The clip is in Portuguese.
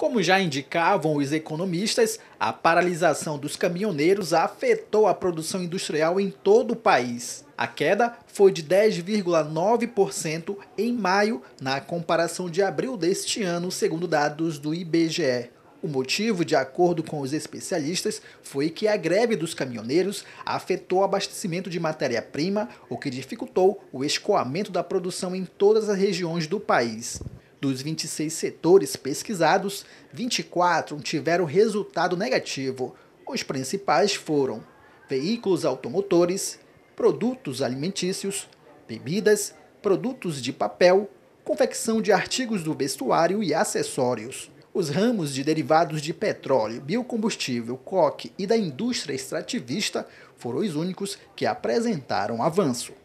Como já indicavam os economistas, a paralisação dos caminhoneiros afetou a produção industrial em todo o país. A queda foi de 10,9% em maio, na comparação de abril deste ano, segundo dados do IBGE. O motivo, de acordo com os especialistas, foi que a greve dos caminhoneiros afetou o abastecimento de matéria-prima, o que dificultou o escoamento da produção em todas as regiões do país. Dos 26 setores pesquisados, 24 tiveram resultado negativo. Os principais foram veículos automotores, produtos alimentícios, bebidas, produtos de papel, confecção de artigos do vestuário e acessórios. Os ramos de derivados de petróleo, biocombustível, coque e da indústria extrativista foram os únicos que apresentaram avanço.